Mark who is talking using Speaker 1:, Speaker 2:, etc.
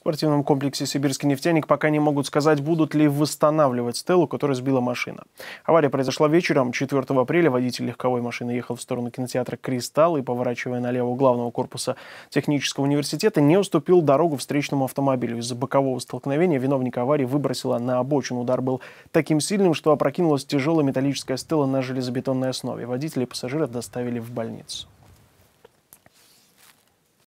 Speaker 1: спортивном комплексе «Сибирский нефтяник» пока не могут сказать, будут ли восстанавливать стелу, которую сбила машина. Авария произошла вечером 4 апреля. Водитель легковой машины ехал в сторону кинотеатра «Кристалл» и, поворачивая налево главного корпуса технического университета, не уступил дорогу встречному автомобилю. Из-за бокового столкновения виновника аварии выбросила на обочину. Удар был таким сильным, что опрокинулась тяжелая металлическая стела на железобетонной основе. Водителя и пассажира доставили в больницу.